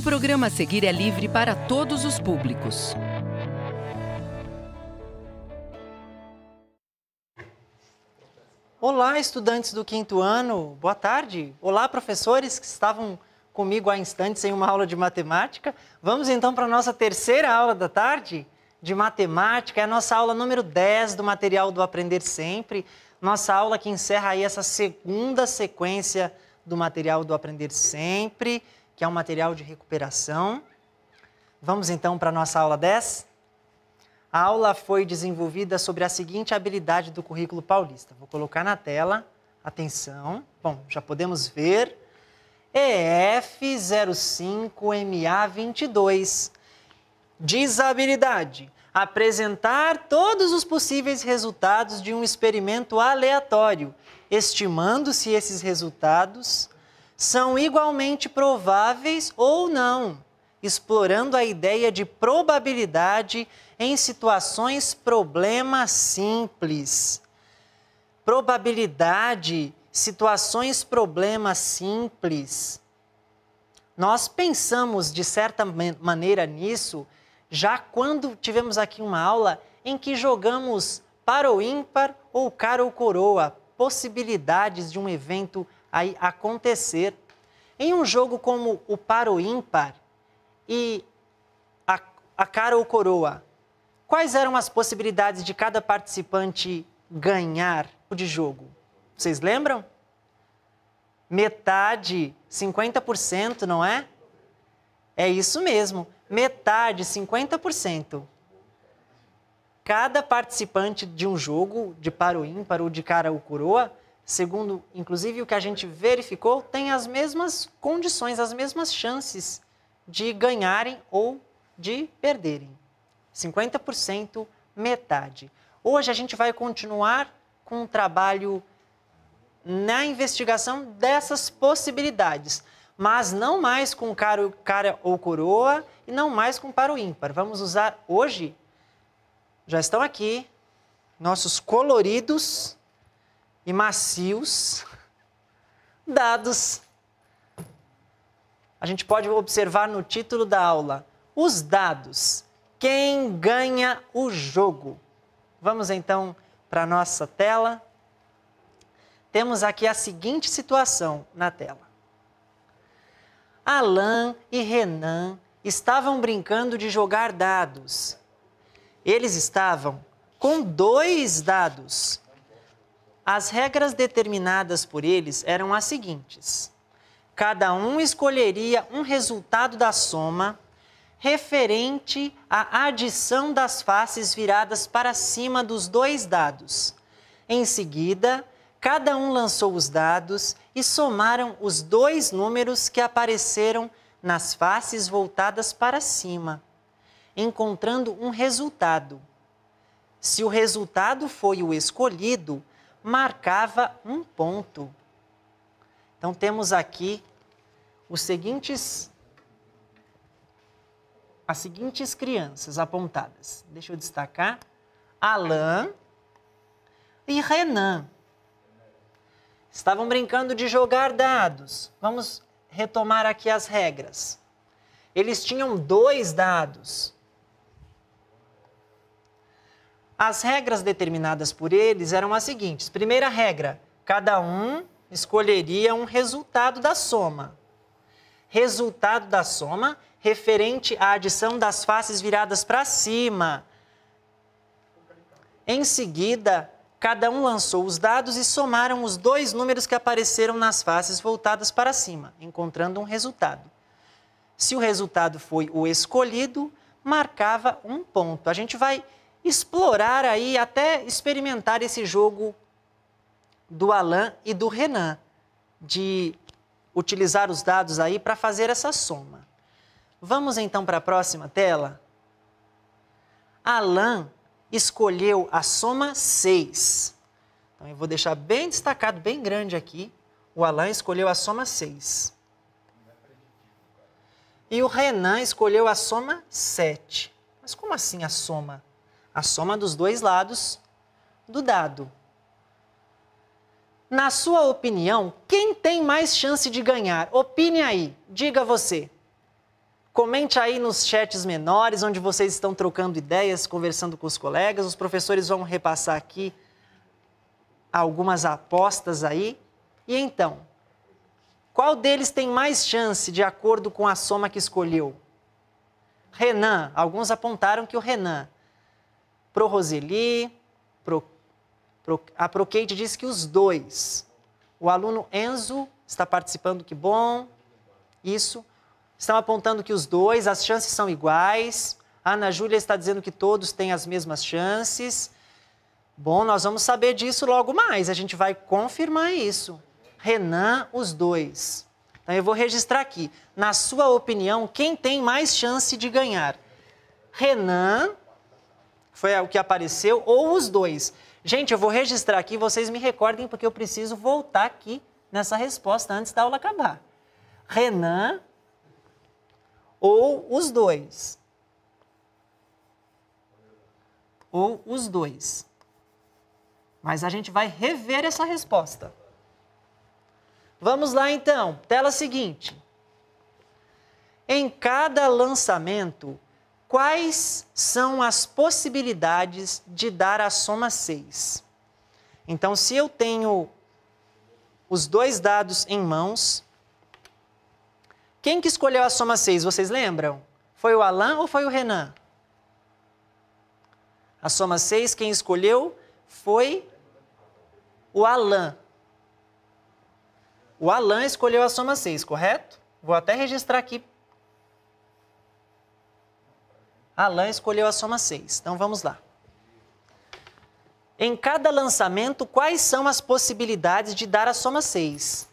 O programa a seguir é livre para todos os públicos. Olá, estudantes do quinto ano, boa tarde. Olá, professores que estavam comigo há instantes em uma aula de matemática. Vamos então para a nossa terceira aula da tarde de matemática. É a nossa aula número 10 do material do Aprender Sempre. Nossa aula que encerra aí essa segunda sequência do material do Aprender Sempre que é um material de recuperação. Vamos então para a nossa aula 10? A aula foi desenvolvida sobre a seguinte habilidade do currículo paulista. Vou colocar na tela, atenção. Bom, já podemos ver. EF05MA22. Diz apresentar todos os possíveis resultados de um experimento aleatório, estimando se esses resultados são igualmente prováveis ou não, explorando a ideia de probabilidade em situações problema simples. Probabilidade, situações problema simples. Nós pensamos de certa maneira nisso já quando tivemos aqui uma aula em que jogamos para ou ímpar ou cara ou coroa, possibilidades de um evento Aí acontecer. Em um jogo como o par ou ímpar e a, a cara ou coroa, quais eram as possibilidades de cada participante ganhar o de jogo? Vocês lembram? Metade, 50%, não é? É isso mesmo, metade, 50%. Cada participante de um jogo, de par ou ímpar ou de cara ou coroa, segundo inclusive o que a gente verificou, têm as mesmas condições, as mesmas chances de ganharem ou de perderem. 50%, metade. Hoje a gente vai continuar com o trabalho na investigação dessas possibilidades, mas não mais com cara, cara ou coroa e não mais com para o ímpar. Vamos usar hoje, já estão aqui, nossos coloridos e macios dados. A gente pode observar no título da aula os dados. Quem ganha o jogo? Vamos então para a nossa tela. Temos aqui a seguinte situação na tela. Alain e Renan estavam brincando de jogar dados. Eles estavam com dois dados as regras determinadas por eles eram as seguintes: cada um escolheria um resultado da soma referente à adição das faces viradas para cima dos dois dados. Em seguida, cada um lançou os dados e somaram os dois números que apareceram nas faces voltadas para cima, encontrando um resultado. Se o resultado foi o escolhido, marcava um ponto. Então temos aqui os seguintes as seguintes crianças apontadas. Deixa eu destacar: Alain e Renan. Estavam brincando de jogar dados. Vamos retomar aqui as regras. Eles tinham dois dados as regras determinadas por eles eram as seguintes: primeira regra, cada um escolheria um resultado da soma. Resultado da soma referente à adição das faces viradas para cima. Em seguida, cada um lançou os dados e somaram os dois números que apareceram nas faces voltadas para cima, encontrando um resultado. Se o resultado foi o escolhido, marcava um ponto. A gente vai explorar aí, até experimentar esse jogo do Alan e do Renan, de utilizar os dados aí para fazer essa soma. Vamos então para a próxima tela? Alan escolheu a soma 6. Então, eu vou deixar bem destacado, bem grande aqui. O Alan escolheu a soma 6. E o Renan escolheu a soma 7. Mas como assim a soma a soma dos dois lados do dado. Na sua opinião, quem tem mais chance de ganhar? Opine aí, diga você. Comente aí nos chats menores, onde vocês estão trocando ideias, conversando com os colegas. Os professores vão repassar aqui algumas apostas aí. E então, qual deles tem mais chance de acordo com a soma que escolheu? Renan, alguns apontaram que o Renan. Pro Roseli, pro, pro, a ah, Pro Kate diz que os dois. O aluno Enzo está participando, que bom. Isso. Estão apontando que os dois, as chances são iguais. A Ana Júlia está dizendo que todos têm as mesmas chances. Bom, nós vamos saber disso logo mais. A gente vai confirmar isso. Renan, os dois. Então eu vou registrar aqui. Na sua opinião, quem tem mais chance de ganhar? Renan foi o que apareceu, ou os dois. Gente, eu vou registrar aqui, vocês me recordem, porque eu preciso voltar aqui nessa resposta antes da aula acabar. Renan ou os dois. Ou os dois. Mas a gente vai rever essa resposta. Vamos lá então, tela seguinte. Em cada lançamento, quais são as possibilidades de dar a soma 6. Então, se eu tenho os dois dados em mãos, quem que escolheu a soma 6? Vocês lembram? Foi o Alan ou foi o Renan? A soma 6, quem escolheu foi o Alan. O Alan escolheu a soma 6, correto? Vou até registrar aqui Alain escolheu a soma 6. Então vamos lá. Em cada lançamento, quais são as possibilidades de dar a soma 6?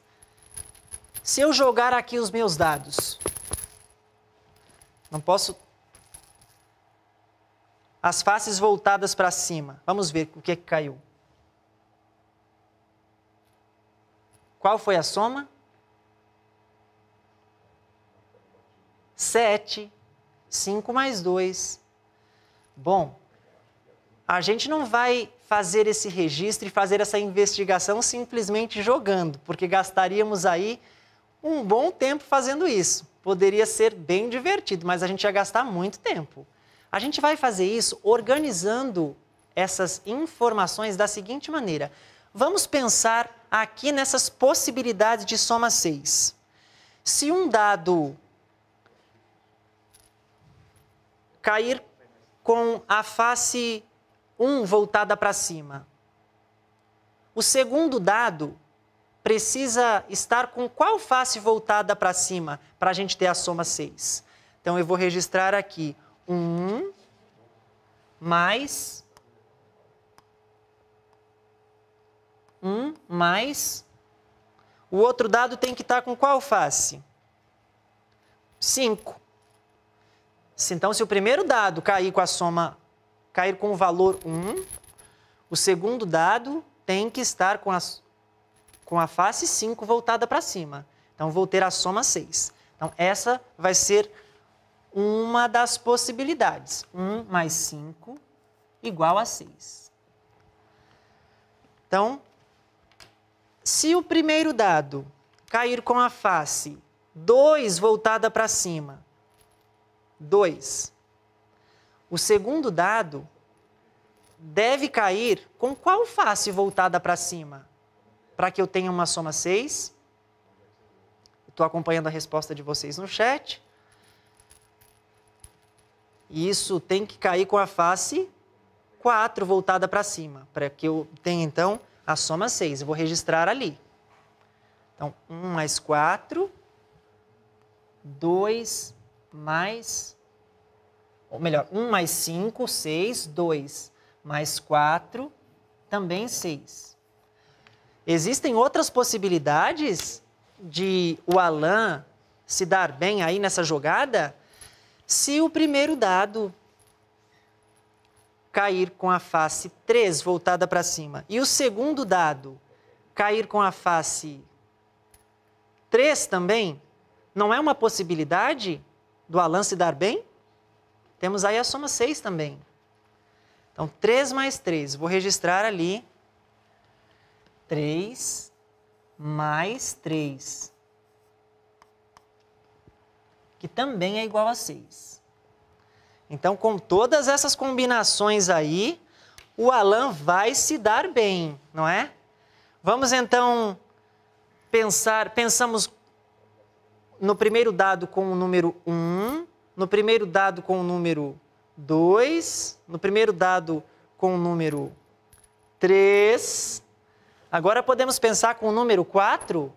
Se eu jogar aqui os meus dados, não posso. As faces voltadas para cima. Vamos ver o que, é que caiu. Qual foi a soma? 7 5 mais 2. Bom, a gente não vai fazer esse registro e fazer essa investigação simplesmente jogando, porque gastaríamos aí um bom tempo fazendo isso. Poderia ser bem divertido, mas a gente ia gastar muito tempo. A gente vai fazer isso organizando essas informações da seguinte maneira. Vamos pensar aqui nessas possibilidades de soma 6. Se um dado cair com a face um voltada para cima. O segundo dado precisa estar com qual face voltada para cima para a gente ter a soma 6. Então eu vou registrar aqui 1 um mais 1 um mais o outro dado tem que estar tá com qual face? 5. Então, se o primeiro dado cair com a soma, cair com o valor 1, o segundo dado tem que estar com a, com a face 5 voltada para cima. Então, vou ter a soma 6. Então, essa vai ser uma das possibilidades. 1 mais 5 igual a 6. Então, se o primeiro dado cair com a face 2 voltada para cima 2. O segundo dado deve cair com qual face voltada para cima? Para que eu tenha uma soma 6. Estou acompanhando a resposta de vocês no chat. isso tem que cair com a face 4 voltada para cima, para que eu tenha então a soma 6. Eu vou registrar ali. Então, 1 mais 4, 2 mais. Ou melhor, 1 mais 5, 6, 2 mais 4, também 6. Existem outras possibilidades de o Alain se dar bem aí nessa jogada? Se o primeiro dado cair com a face 3 voltada para cima e o segundo dado cair com a face 3 também, não é uma possibilidade? do Alan se dar bem? Temos aí a soma 6 também. Então, 3 mais 3, vou registrar ali. 3 mais 3, que também é igual a 6. Então, com todas essas combinações aí, o Alan vai se dar bem, não é? Vamos então pensar, pensamos no primeiro dado com o número 1, no primeiro dado com o número 2, no primeiro dado com o número 3. Agora podemos pensar com o número 4.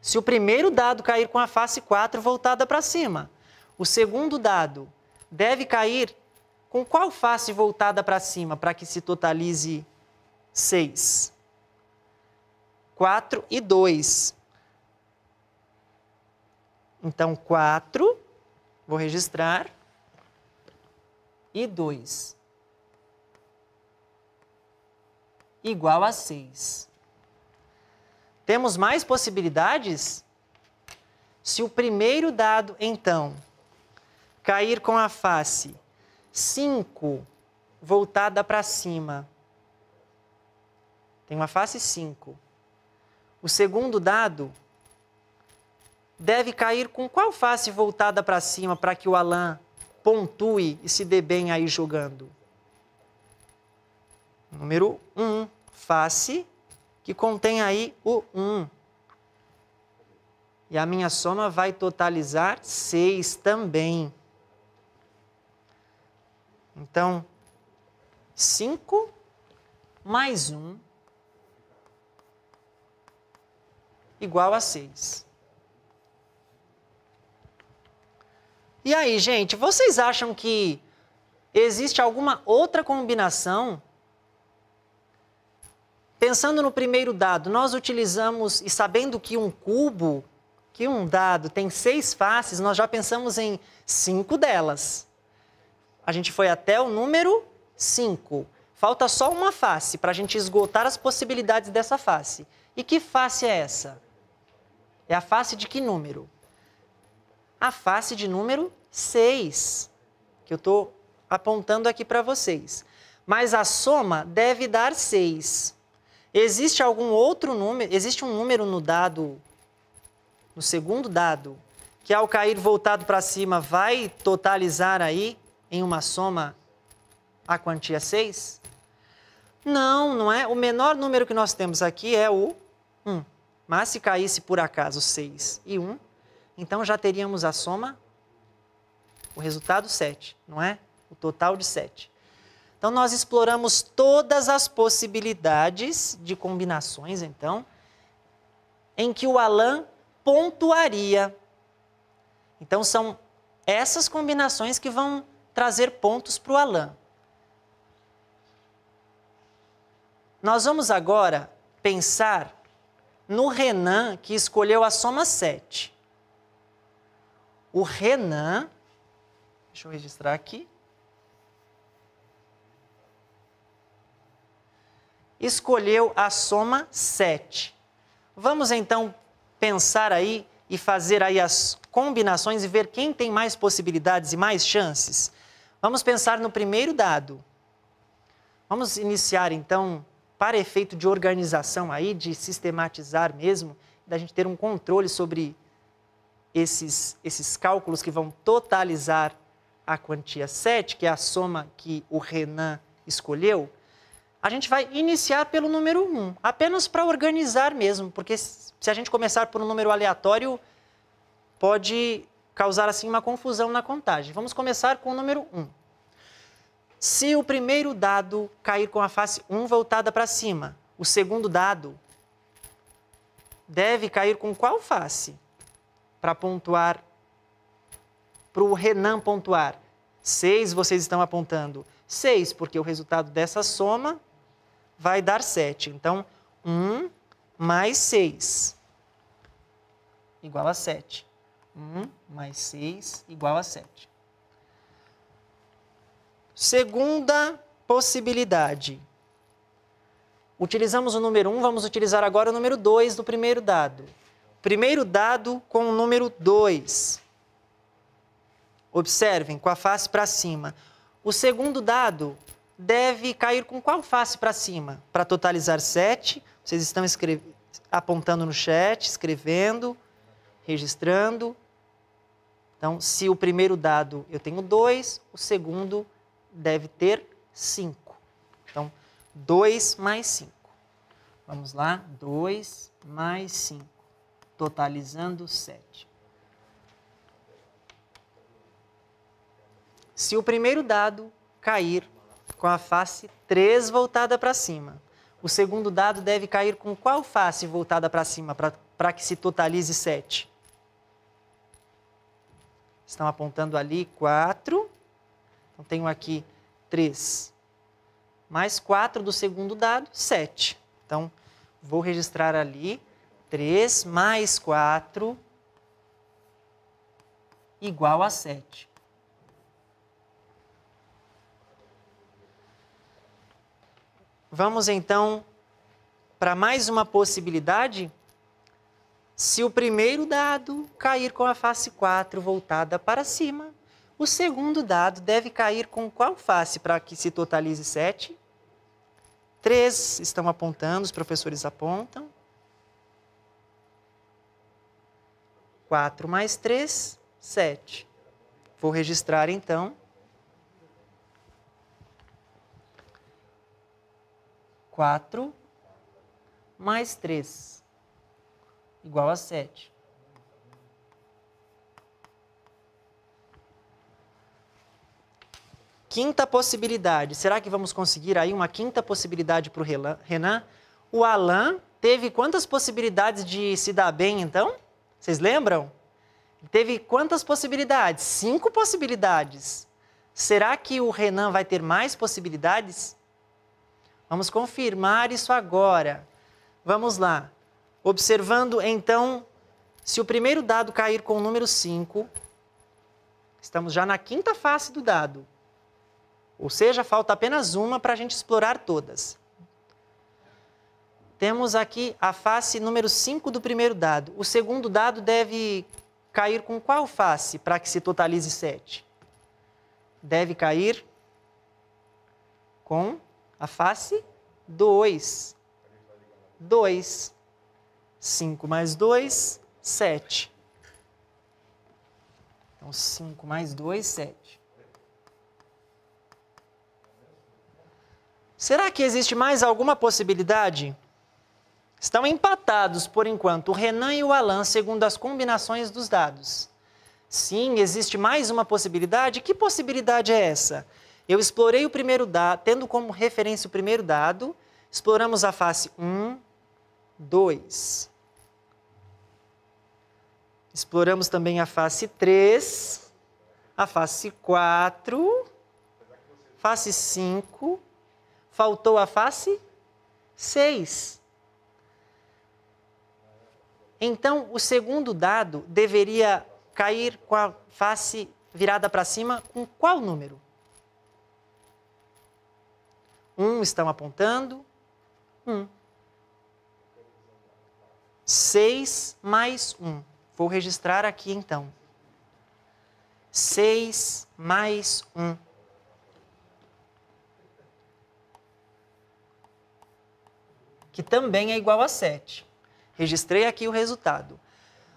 Se o primeiro dado cair com a face 4 voltada para cima, o segundo dado deve cair com qual face voltada para cima para que se totalize 6? 4 e 2. Então, 4, vou registrar, e 2. Igual a 6. Temos mais possibilidades? Se o primeiro dado, então, cair com a face 5 voltada para cima, tem uma face 5. O segundo dado deve cair com qual face voltada para cima para que o Alain pontue e se dê bem aí jogando? Número 1, um, face, que contém aí o 1. Um. E a minha soma vai totalizar 6 também. Então, 5 mais 1 um, igual a 6. E aí, gente, vocês acham que existe alguma outra combinação? Pensando no primeiro dado, nós utilizamos, e sabendo que um cubo, que um dado tem seis faces, nós já pensamos em cinco delas. A gente foi até o número cinco. Falta só uma face para a gente esgotar as possibilidades dessa face. E que face é essa? É a face de que número? A face de número 6, que eu estou apontando aqui para vocês. Mas a soma deve dar 6. Existe algum outro número, existe um número no dado, no segundo dado, que ao cair voltado para cima vai totalizar aí em uma soma a quantia 6? Não, não é. O menor número que nós temos aqui é o 1. Mas se caísse por acaso 6 e 1, então já teríamos a soma o resultado 7, não é? O total de 7. Então nós exploramos todas as possibilidades de combinações, então, em que o Alain pontuaria. Então são essas combinações que vão trazer pontos para o Alain. Nós vamos agora pensar no Renan que escolheu a soma 7. O Renan Deixa eu registrar aqui. Escolheu a soma 7. Vamos então pensar aí e fazer aí as combinações e ver quem tem mais possibilidades e mais chances. Vamos pensar no primeiro dado. Vamos iniciar então para efeito de organização aí, de sistematizar mesmo, da gente ter um controle sobre esses, esses cálculos que vão totalizar a quantia 7, que é a soma que o Renan escolheu, a gente vai iniciar pelo número 1, apenas para organizar mesmo, porque se a gente começar por um número aleatório, pode causar assim uma confusão na contagem. Vamos começar com o número 1. Se o primeiro dado cair com a face 1 voltada para cima, o segundo dado deve cair com qual face? Para pontuar para o Renan pontuar. 6 vocês estão apontando 6, porque o resultado dessa soma vai dar 7. Então, 1 mais 6 igual a 7. 1 mais 6 igual a 7. Segunda possibilidade. Utilizamos o número 1, vamos utilizar agora o número 2 do primeiro dado. Primeiro dado com o número 2. Observem, com a face para cima. O segundo dado deve cair com qual face para cima? Para totalizar 7, vocês estão apontando no chat, escrevendo, registrando. Então, se o primeiro dado eu tenho 2, o segundo deve ter 5. Então, 2 mais 5. Vamos lá, 2 mais 5, totalizando 7. Se o primeiro dado cair com a face 3 voltada para cima, o segundo dado deve cair com qual face voltada para cima para que se totalize 7? Estão apontando ali 4. Então, tenho aqui 3 mais 4 do segundo dado, 7. Então, vou registrar ali 3 mais 4 igual a 7. Vamos então para mais uma possibilidade? Se o primeiro dado cair com a face 4 voltada para cima, o segundo dado deve cair com qual face para que se totalize 7? Três estão apontando, os professores apontam. 4 mais 3, 7. Vou registrar então 4 mais 3, igual a 7. Quinta possibilidade. Será que vamos conseguir aí uma quinta possibilidade para o Renan? O Alan teve quantas possibilidades de se dar bem, então? Vocês lembram? Teve quantas possibilidades? Cinco possibilidades. Será que o Renan vai ter mais possibilidades? Vamos confirmar isso agora. Vamos lá. Observando então, se o primeiro dado cair com o número 5, estamos já na quinta face do dado. Ou seja, falta apenas uma para a gente explorar todas. Temos aqui a face número 5 do primeiro dado. O segundo dado deve cair com qual face para que se totalize 7? Deve cair com a face 2. 2. 5 mais 2, 7. Então, 5 mais 2, 7. Será que existe mais alguma possibilidade? Estão empatados, por enquanto, o Renan e o Alan, segundo as combinações dos dados. Sim, existe mais uma possibilidade. Que possibilidade é essa? Eu explorei o primeiro dado, tendo como referência o primeiro dado, exploramos a face 1, 2. Exploramos também a face 3, a face 4, face 5, faltou a face 6. Então, o segundo dado deveria cair com a face virada para cima com qual número? Um estão apontando. Um. Seis mais um. Vou registrar aqui então. Seis mais um. Que também é igual a sete. Registrei aqui o resultado.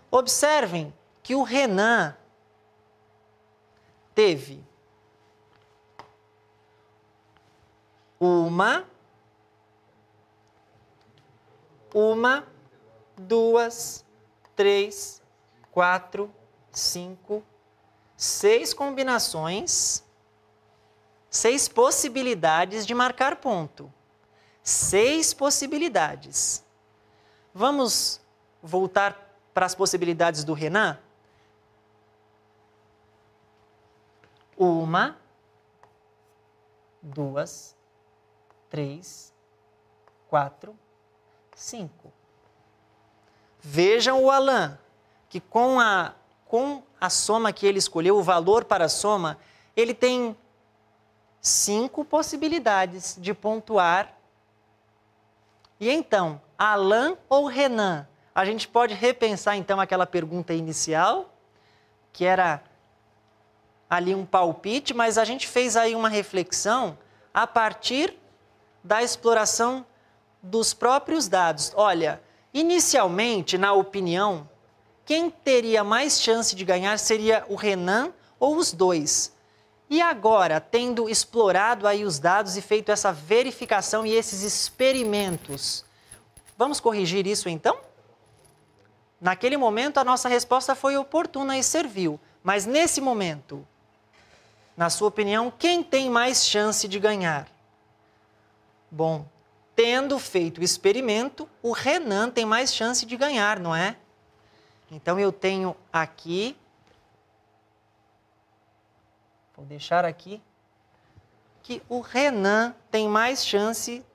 Observem que o Renan teve Uma, uma, duas, três, quatro, cinco, seis combinações, seis possibilidades de marcar ponto. Seis possibilidades. Vamos voltar para as possibilidades do Renan? Uma, duas, 3, 4, 5. Vejam o Alain, que com a, com a soma que ele escolheu, o valor para a soma, ele tem cinco possibilidades de pontuar. E então, Alain ou Renan? A gente pode repensar então aquela pergunta inicial, que era ali um palpite, mas a gente fez aí uma reflexão a partir da exploração dos próprios dados. Olha, inicialmente, na opinião, quem teria mais chance de ganhar seria o Renan ou os dois. E agora, tendo explorado aí os dados e feito essa verificação e esses experimentos, vamos corrigir isso então? Naquele momento, a nossa resposta foi oportuna e serviu. Mas nesse momento, na sua opinião, quem tem mais chance de ganhar? Bom, tendo feito o experimento, o Renan tem mais chance de ganhar, não é? Então eu tenho aqui. Vou deixar aqui. Que o Renan tem mais chance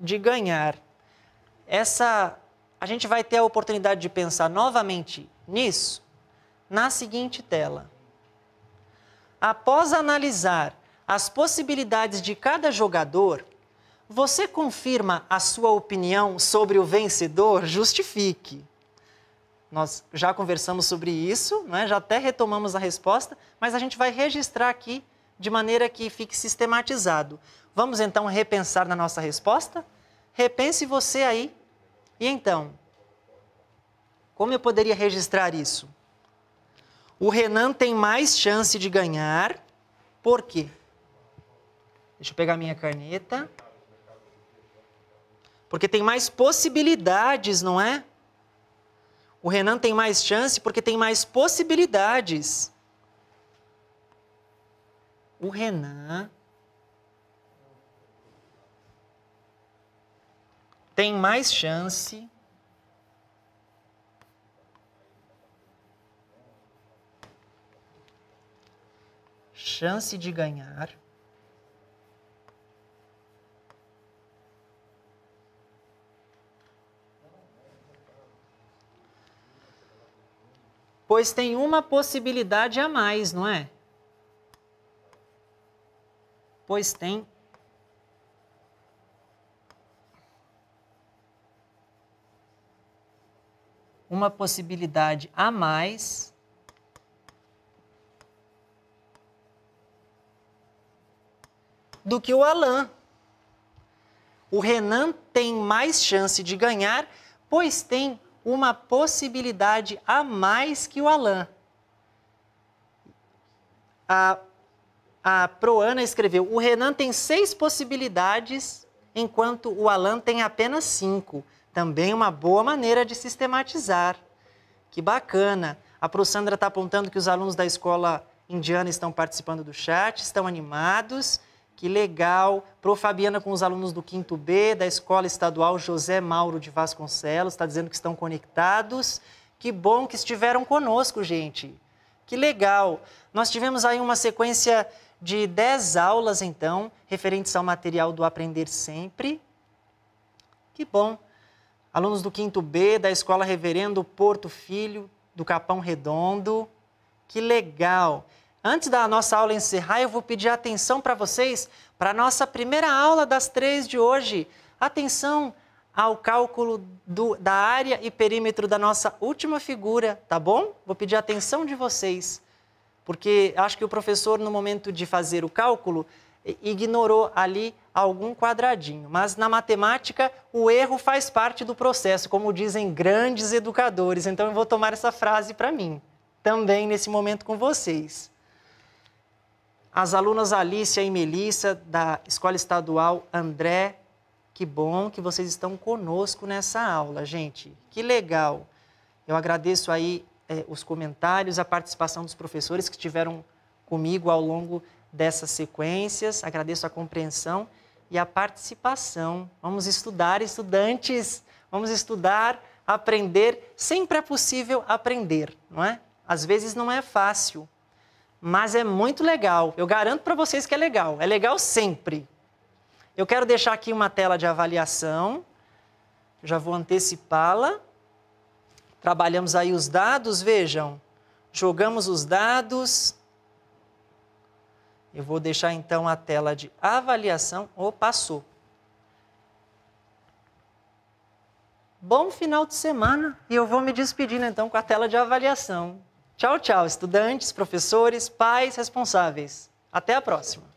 de ganhar. Essa. A gente vai ter a oportunidade de pensar novamente nisso na seguinte tela. Após analisar as possibilidades de cada jogador, você confirma a sua opinião sobre o vencedor? Justifique. Nós já conversamos sobre isso, é? já até retomamos a resposta, mas a gente vai registrar aqui de maneira que fique sistematizado. Vamos então repensar na nossa resposta? Repense você aí. E então, como eu poderia registrar isso? O Renan tem mais chance de ganhar, por quê? Deixa eu pegar minha caneta. Porque tem mais possibilidades, não é? O Renan tem mais chance porque tem mais possibilidades. O Renan tem mais chance chance de ganhar pois tem uma possibilidade a mais, não é? Pois tem uma possibilidade a mais do que o Alain. O Renan tem mais chance de ganhar, pois tem uma possibilidade a mais que o Alain. A, a Proana escreveu: o Renan tem seis possibilidades, enquanto o Alain tem apenas cinco. Também uma boa maneira de sistematizar. Que bacana! A ProSandra está apontando que os alunos da escola indiana estão participando do chat, estão animados. Que legal. Pro Fabiana com os alunos do quinto B da Escola Estadual José Mauro de Vasconcelos, está dizendo que estão conectados. Que bom que estiveram conosco, gente. Que legal. Nós tivemos aí uma sequência de 10 aulas, então, referentes ao material do Aprender Sempre. Que bom. Alunos do quinto B da Escola Reverendo Porto Filho, do Capão Redondo. Que legal. Antes da nossa aula encerrar, eu vou pedir atenção para vocês para a nossa primeira aula das três de hoje. Atenção ao cálculo do, da área e perímetro da nossa última figura, tá bom? Vou pedir atenção de vocês, porque acho que o professor, no momento de fazer o cálculo, ignorou ali algum quadradinho. Mas na matemática, o erro faz parte do processo, como dizem grandes educadores. Então eu vou tomar essa frase para mim, também nesse momento com vocês. As alunas Alicia e Melissa, da Escola Estadual André, que bom que vocês estão conosco nessa aula, gente. Que legal. Eu agradeço aí é, os comentários, a participação dos professores que estiveram comigo ao longo dessas sequências. Agradeço a compreensão e a participação. Vamos estudar, estudantes. Vamos estudar, aprender. Sempre é possível aprender, não é? Às vezes não é fácil, mas é muito legal. Eu garanto para vocês que é legal. É legal sempre. Eu quero deixar aqui uma tela de avaliação. Já vou antecipá-la. Trabalhamos aí os dados, vejam. Jogamos os dados. Eu vou deixar então a tela de avaliação. Ou oh, passou. Bom final de semana e eu vou me despedindo então com a tela de avaliação. Tchau, tchau, estudantes, professores, pais, responsáveis. Até a próxima!